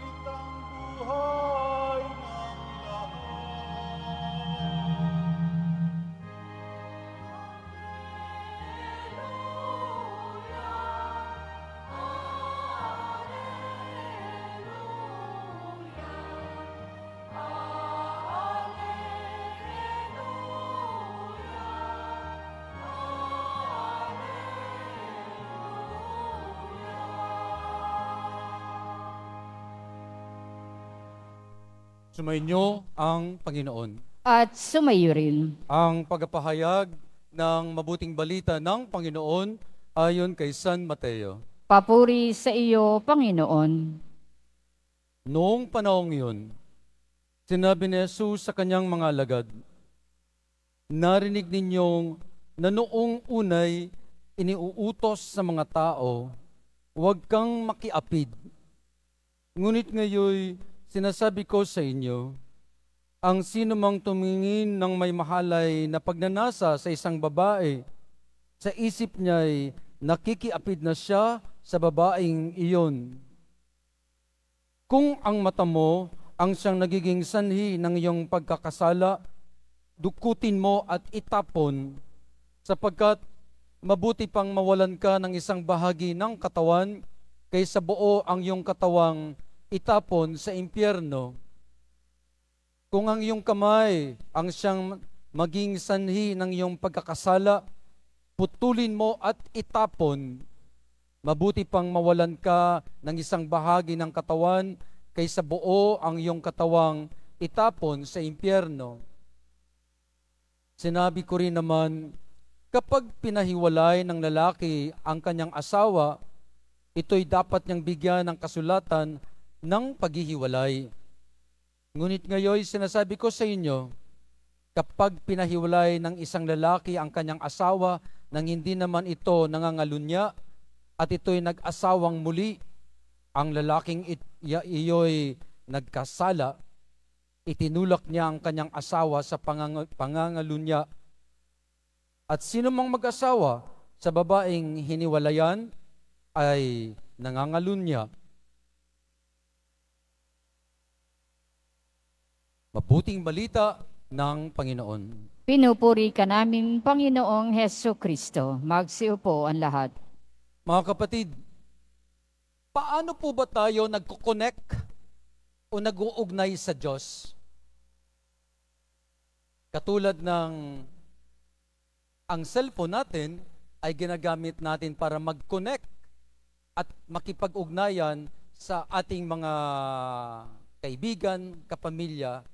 habitant. Sumainyo ang Panginoon. At sumayo rin. Ang pagpapahayag ng mabuting balita ng Panginoon ayon kay San Mateo. Papuri sa iyo, Panginoon. Noong panahong iyon, sinabi ni Jesus sa kanyang mga alagad, Narinig ninyong na noong unay iniuutos sa mga tao, huwag kang makiapid. Ngunit ngayoy, Sinasabi ko sa inyo, ang sino mang tumingin ng may mahalay na pagnanasa sa isang babae, sa isip niya'y nakikiapid na siya sa babaeng iyon. Kung ang mata mo ang siyang nagiging sanhi ng iyong pagkakasala, dukutin mo at itapon sapagkat mabuti pang mawalan ka ng isang bahagi ng katawan kaysa buo ang iyong katawang itapon sa impyerno. Kung ang iyong kamay ang siyang maging sanhi ng iyong pagkakasala, putulin mo at itapon. Mabuti pang mawalan ka ng isang bahagi ng katawan kaysa buo ang iyong katawang itapon sa impyerno. Sinabi ko rin naman, kapag pinahiwalay ng lalaki ang kanyang asawa, ito'y dapat niyang bigyan ng kasulatan ng paghihiwalay. Ngunit ngayon sinasabi ko sa inyo, kapag pinahiwalay ng isang lalaki ang kanyang asawa nang hindi naman ito nangangalunya at ito'y nag-asawang muli, ang lalaking it, iyo'y nagkasala, itinulak niya ang kanyang asawa sa pangang, pangangalunya. At sino mang mag-asawa sa babaeng hiniwalayan ay nangangalunya Mabuting balita ng Panginoon. Pinupuri ka namin, Panginoong Heso Kristo. Magsiupo ang lahat. Mga kapatid, paano po ba tayo nagkoconnect o nag-uugnay sa Diyos? Katulad ng ang cellphone natin ay ginagamit natin para mag-connect at makipag-ugnayan sa ating mga kaibigan, kapamilya,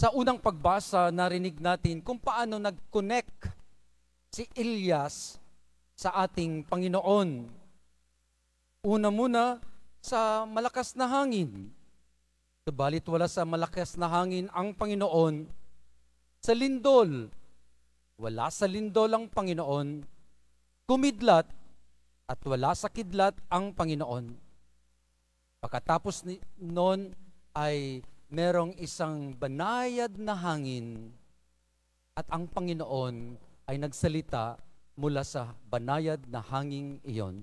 sa unang pagbasa, narinig natin kung paano nag-connect si Elias sa ating Panginoon. Una muna sa malakas na hangin. Sabalit wala sa malakas na hangin ang Panginoon sa lindol. Wala sa lindol ang Panginoon. Kumidlat at wala sa kidlat ang Panginoon. Pagkatapos noon ay merong isang banayad na hangin at ang Panginoon ay nagsalita mula sa banayad na hangin iyon.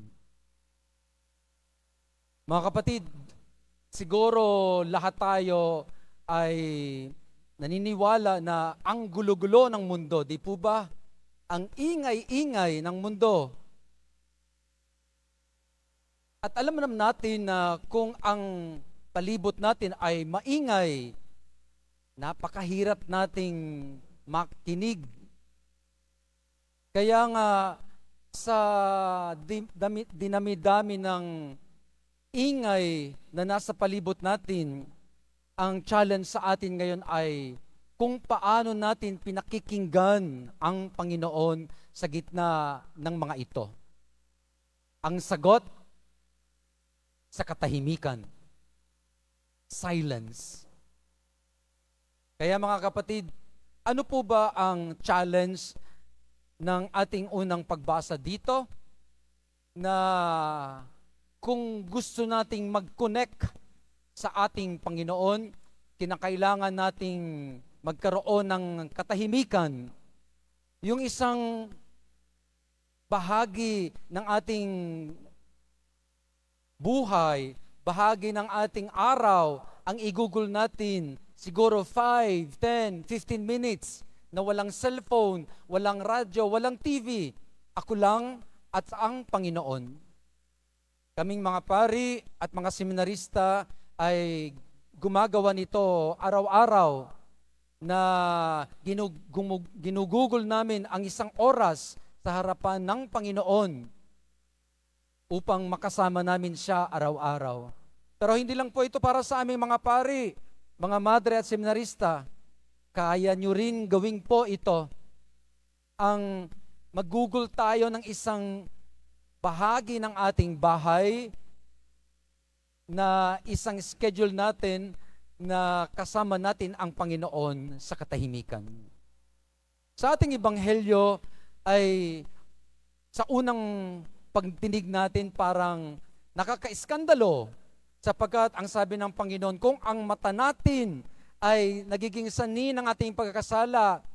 Mga kapatid, siguro lahat tayo ay naniniwala na ang gulo-gulo ng mundo, di po ba? Ang ingay-ingay ng mundo. At alam naman natin na kung ang palibot natin ay maingay, napakahirap nating makinig. Kaya nga sa dinami-dami ng ingay na nasa palibot natin, ang challenge sa atin ngayon ay kung paano natin pinakikinggan ang Panginoon sa gitna ng mga ito. Ang sagot sa katahimikan silence. Kaya mga kapatid, ano po ba ang challenge ng ating unang pagbasa dito? Na kung gusto nating mag-connect sa ating Panginoon, kinakailangan nating magkaroon ng katahimikan. Yung isang bahagi ng ating buhay bahagi ng ating araw ang igugol natin siguro 5, 10, 15 minutes na walang cellphone, walang radyo, walang TV. Ako lang at ang Panginoon. Kaming mga pari at mga seminarista ay gumagawa nito araw-araw na ginugugol namin ang isang oras sa harapan ng Panginoon upang makasama namin siya araw-araw. Pero hindi lang po ito para sa aming mga pari, mga madre at seminarista. Kaya nyo rin gawing po ito. Ang mag-google tayo ng isang bahagi ng ating bahay na isang schedule natin na kasama natin ang Panginoon sa katahimikan. Sa ating ebanghelyo ay sa unang pagtinig natin parang nakakaiskandalo sapagkat ang sabi ng Panginoon, kung ang mata natin ay nagiging sani ng ating pagkakasala,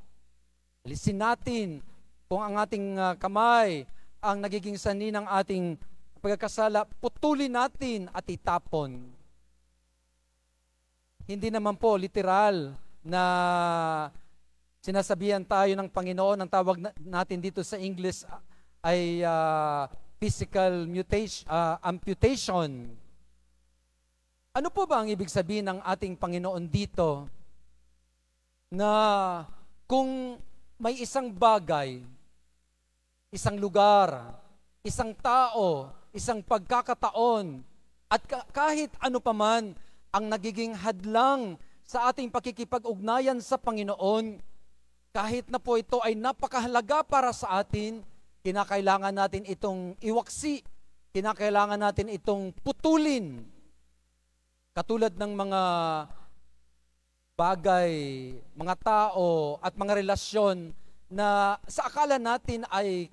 alisin natin kung ang ating ah, kamay ang nagiging sani ng ating pagkakasala, putulin natin at itapon. Hindi naman po literal na sinasabihan tayo ng Panginoon, ang tawag natin dito sa English ay uh, physical mutation, uh, ah, amputation. Ano po ba ang ibig sabihin ng ating Panginoon dito na kung may isang bagay, isang lugar, isang tao, isang pagkakataon, at kahit ano paman ang nagiging hadlang sa ating pakikipag-ugnayan sa Panginoon, kahit na po ito ay napakahalaga para sa atin, Kinakailangan natin itong iwaksi. Kinakailangan natin itong putulin. Katulad ng mga bagay, mga tao at mga relasyon na sa akala natin ay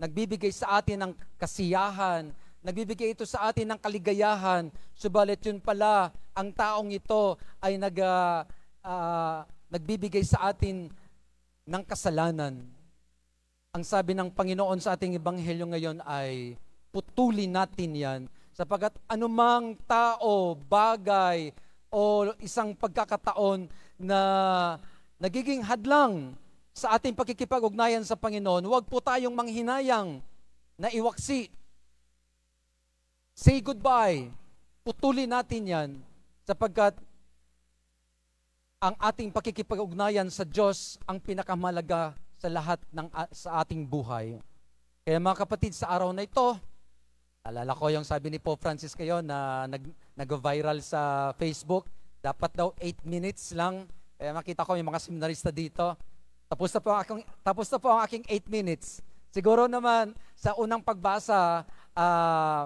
nagbibigay sa atin ng kasiyahan, nagbibigay ito sa atin ng kaligayahan, subalit yun pala, ang taong ito ay nag, uh, uh, nagbibigay sa atin ng kasalanan. Ang sabi ng Panginoon sa ating ebanghelyo ngayon ay putulin natin yan sapagat anumang tao, bagay, o isang pagkakataon na nagiging hadlang sa ating pakikipag-ugnayan sa Panginoon, huwag po tayong manghinayang na iwaksi. Say goodbye. Putulin natin yan sapagkat ang ating pakikipag-ugnayan sa Diyos ang pinakamalaga sa lahat ng sa ating buhay. Kaya mga kapatid, sa araw na ito, alala ko yung sabi ni Pope Francis kayo na nag, nag-viral sa Facebook, dapat daw 8 minutes lang. Kaya makita ko yung mga seminarista dito. Tapos na po ang aking, tapos na po ang aking 8 minutes. Siguro naman sa unang pagbasa, uh,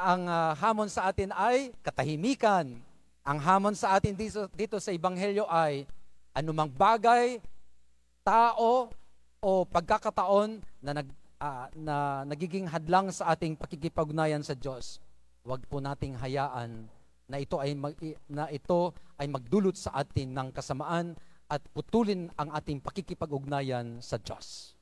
ang uh, hamon sa atin ay katahimikan. Ang hamon sa atin dito, dito sa Ebanghelyo ay anumang bagay, tao, o pagkakataon na, nag, uh, na nagiging hadlang sa ating pakikipagnayan sa Diyos, huwag po nating hayaan na ito ay mag, na ito ay magdulot sa atin ng kasamaan at putulin ang ating pakikipag-ugnayan sa Diyos.